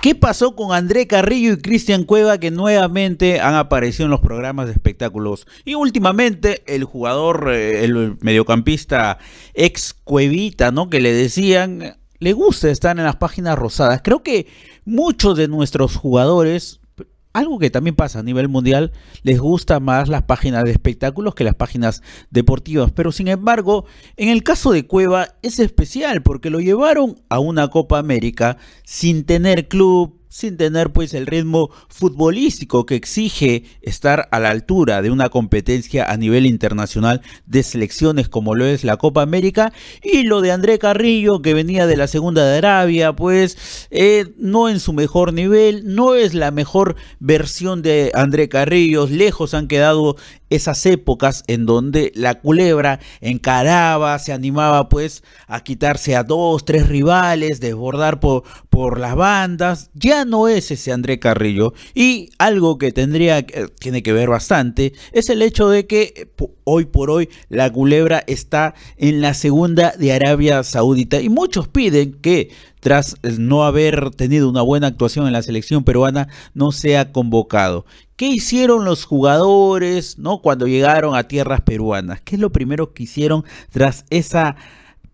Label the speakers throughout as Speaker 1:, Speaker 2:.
Speaker 1: ¿Qué pasó con André Carrillo y Cristian Cueva que nuevamente han aparecido en los programas de espectáculos? Y últimamente el jugador, eh, el mediocampista ex Cuevita, ¿no? Que le decían, le gusta estar en las páginas rosadas. Creo que muchos de nuestros jugadores algo que también pasa a nivel mundial, les gusta más las páginas de espectáculos que las páginas deportivas. Pero sin embargo, en el caso de Cueva es especial porque lo llevaron a una Copa América sin tener club, sin tener pues el ritmo futbolístico que exige estar a la altura de una competencia a nivel internacional de selecciones como lo es la Copa América y lo de André Carrillo que venía de la segunda de Arabia pues eh, no en su mejor nivel no es la mejor versión de André Carrillo lejos han quedado esas épocas en donde la culebra encaraba, se animaba pues a quitarse a dos, tres rivales, desbordar por, por las bandas, ya no es ese André Carrillo. Y algo que tendría, eh, tiene que ver bastante, es el hecho de que eh, hoy por hoy la culebra está en la segunda de Arabia Saudita y muchos piden que tras eh, no haber tenido una buena actuación en la selección peruana, no sea convocado. ¿Qué hicieron los jugadores ¿no? cuando llegaron a tierras peruanas? ¿Qué es lo primero que hicieron tras esa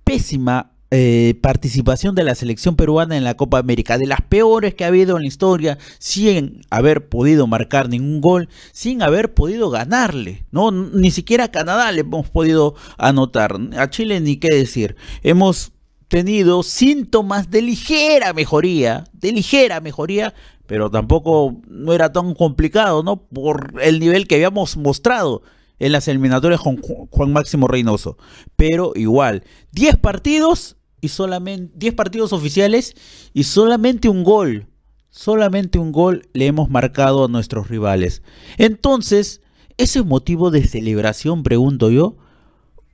Speaker 1: pésima eh, participación de la selección peruana en la Copa América, de las peores que ha habido en la historia, sin haber podido marcar ningún gol, sin haber podido ganarle, ¿no? Ni siquiera a Canadá le hemos podido anotar, a Chile ni qué decir. Hemos tenido síntomas de ligera mejoría, de ligera mejoría, pero tampoco no era tan complicado, ¿no? Por el nivel que habíamos mostrado en las eliminatorias con Juan Máximo Reynoso. Pero igual, 10 partidos y solamente 10 partidos oficiales y solamente un gol. Solamente un gol le hemos marcado a nuestros rivales. Entonces, ¿ese motivo de celebración, pregunto yo?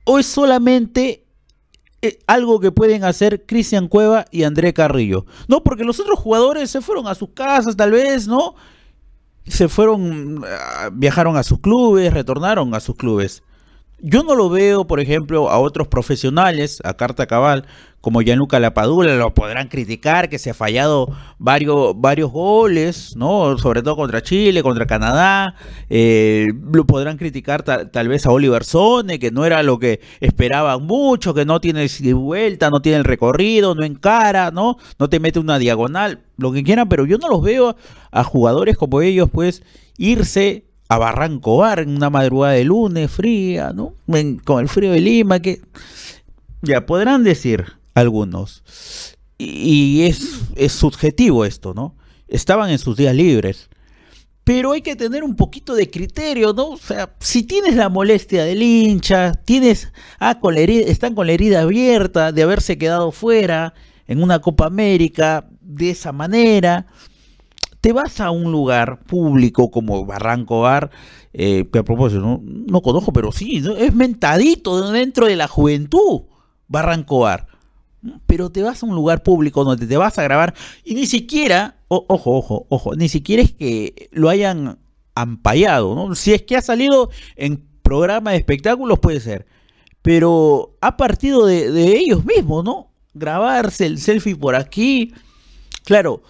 Speaker 1: ¿O es solamente eh, algo que pueden hacer Cristian Cueva y André Carrillo. No, porque los otros jugadores se fueron a sus casas tal vez, ¿no? Se fueron, mm, ah, viajaron a sus clubes, retornaron a sus clubes. Yo no lo veo, por ejemplo, a otros profesionales, a carta cabal, como Gianluca Lapadula, lo podrán criticar que se ha fallado varios, varios goles, ¿no? Sobre todo contra Chile, contra Canadá. Eh, lo podrán criticar tal, vez a Oliver Sone, que no era lo que esperaban mucho, que no tiene vuelta, no tiene el recorrido, no encara, ¿no? No te mete una diagonal, lo que quieran, pero yo no los veo a jugadores como ellos, pues, irse a Barranco Bar en una madrugada de lunes fría, ¿no? con el frío de Lima, que ya podrán decir algunos. Y, es, es subjetivo esto, ¿no? Estaban en sus días libres. Pero hay que tener un poquito de criterio, ¿no? O sea, si tienes la molestia del hincha, tienes, ah, con están con la herida abierta de haberse quedado fuera en una Copa América de esa manera, te vas a un lugar público como Barranco Bar, eh, que a propósito, no, conozco, pero sí, es mentadito dentro de la juventud, Barranco Bar. Pero te vas a un lugar público donde te vas a grabar y ni siquiera, ojo, ojo, ojo, ni siquiera es que lo hayan ampallado, ¿no? Si es que ha salido en programa de espectáculos, puede ser. Pero ha partido de ellos mismos, ¿no? Grabarse el selfie por aquí. Claro,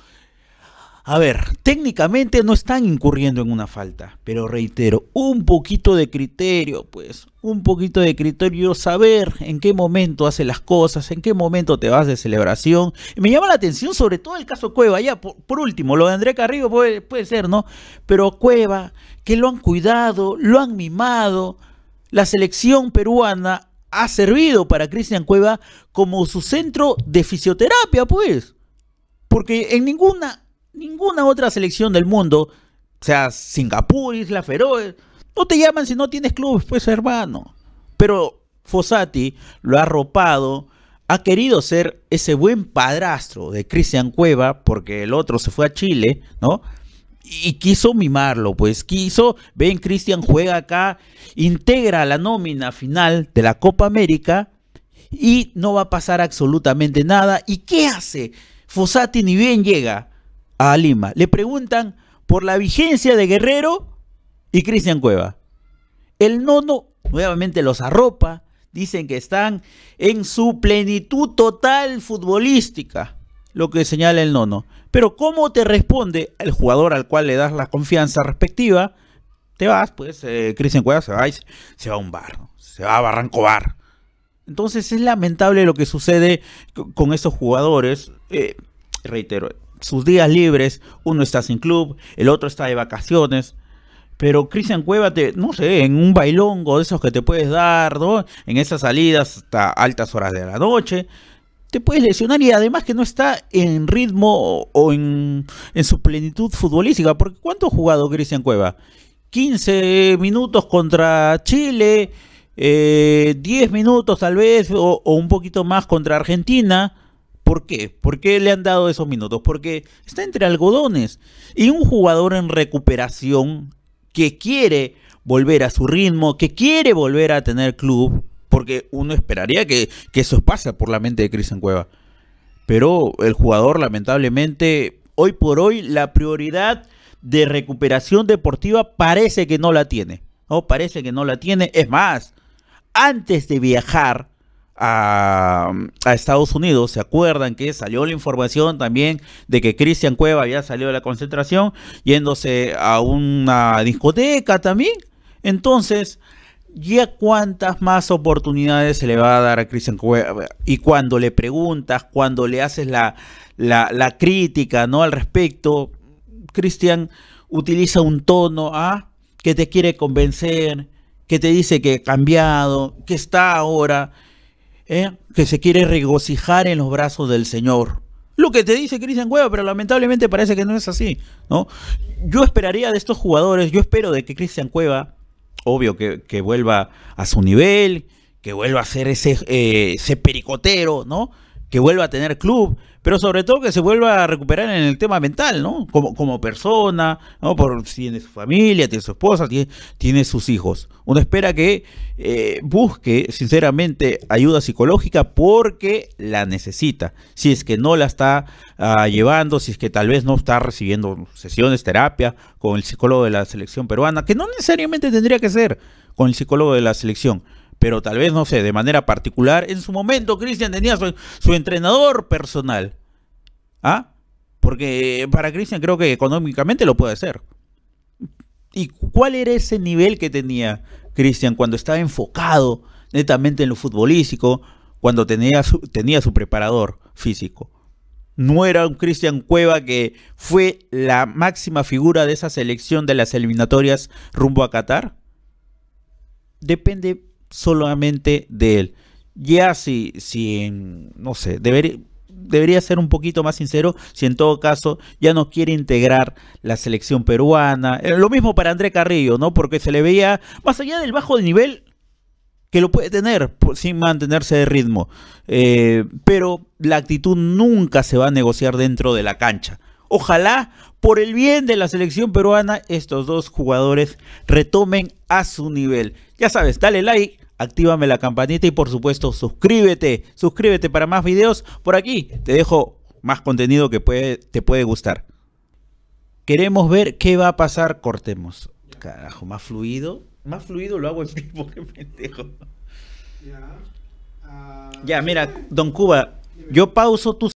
Speaker 1: a ver, técnicamente no están incurriendo en una falta, pero reitero, un poquito de criterio, pues, un poquito de criterio, saber en qué momento hace las cosas, en qué momento te vas de celebración. me llama la atención sobre todo el caso Cueva, ya por, último, lo de André Carrillo puede ser, ¿no? Pero Cueva, que lo han cuidado, lo han mimado, la selección peruana ha servido para Cristian Cueva como su centro de fisioterapia, pues. Porque en ninguna ninguna otra selección del mundo, sea Singapur, Isla Feroe, no te llaman si no tienes club, pues hermano. Pero Fossati lo ha arropado, ha querido ser ese buen padrastro de Cristian Cueva, porque el otro se fue a Chile, ¿no? Y quiso mimarlo, pues quiso, ven, Cristian juega acá, integra la nómina final de la Copa América y no va a pasar absolutamente nada. ¿Y qué hace? Fossati ni bien llega, a Lima. Le preguntan por la vigencia de Guerrero y Cristian Cueva. El nono nuevamente los arropa, dicen que están en su plenitud total futbolística, lo que señala el nono. Pero ¿cómo te responde el jugador al cual le das la confianza respectiva? Te vas, pues eh, Cristian Cueva se va, se va a un bar, se va a Barranco Bar. Entonces es lamentable lo que sucede con esos jugadores. Eh, reitero, sus días libres, uno está sin club, el otro está de vacaciones. Pero Cristian Cueva, te, no sé, en un bailongo de esos que te puedes dar, en esas salidas hasta altas horas de la noche, te puedes lesionar y además que no está en ritmo o en, su plenitud futbolística. Porque ¿cuánto ha jugado Cristian Cueva? 15 minutos contra Chile, 10 eh, minutos tal vez o, o un poquito más contra Argentina ¿Por qué? ¿Por qué le han dado esos minutos? Porque está entre algodones. Y un jugador en recuperación que quiere volver a su ritmo, que quiere volver a tener club, porque uno esperaría que, eso pase por la mente de Cristian Cueva. Pero el jugador, lamentablemente, hoy por hoy, la prioridad de recuperación deportiva parece que no la tiene. No, parece que no la tiene. Es más, antes de viajar a, Estados Unidos. ¿Se acuerdan que salió la información también de que Cristian Cueva había salido de la concentración yéndose a una discoteca también? Entonces, ¿ya cuántas más oportunidades se le va a dar a Cristian Cueva? Y cuando le preguntas, cuando le haces la, la, crítica ¿no? al respecto, Cristian utiliza un tono a ¿ah? que te quiere convencer, que te dice que ha cambiado, que está ahora ¿eh? que se quiere regocijar en los brazos del Señor. Lo que te dice Cristian Cueva, pero lamentablemente parece que no es así, ¿no? Yo esperaría de estos jugadores, yo espero de que Cristian Cueva, obvio que, vuelva a su nivel, que vuelva a ser ese, eh, ese pericotero, ¿no? que vuelva a tener club, pero sobre todo que se vuelva a recuperar en el tema mental, ¿no? Como, como persona, ¿no? Por, tiene su familia, tiene su esposa, tiene, tiene sus hijos. Uno espera que eh, busque, sinceramente, ayuda psicológica porque la necesita. Si es que no la está ah, llevando, si es que tal vez no está recibiendo sesiones, terapia con el psicólogo de la selección peruana, que no necesariamente tendría que ser con el psicólogo de la selección pero tal vez, no sé, de manera particular, en su momento Cristian tenía su, entrenador personal. ¿Ah? Porque para Cristian creo que económicamente lo puede ser. ¿Y cuál era ese nivel que tenía Cristian cuando estaba enfocado netamente en lo futbolístico, cuando tenía su, tenía su preparador físico? No era un Cristian Cueva que fue la máxima figura de esa selección de las eliminatorias rumbo a Qatar. Depende solamente de él. Ya si, si no sé, debería debería ser un poquito más sincero si en todo caso ya no quiere integrar la selección peruana. Eh, lo mismo para André Carrillo, ¿no? Porque se le veía, más allá del bajo de nivel, que lo puede tener pues, sin mantenerse de ritmo. Eh, pero la actitud nunca se va a negociar dentro de la cancha. Ojalá, por el bien de la selección peruana, estos dos jugadores retomen a su nivel. Ya sabes, dale like actívame la campanita y por supuesto suscríbete, suscríbete para más videos por aquí. Te dejo más contenido que te puede gustar. Queremos ver qué va a pasar, cortemos. Carajo, más fluido. Más fluido lo hago en vivo, que pendejo. Ya, ah, mira, pues. Don Cuba, yo pauso tus...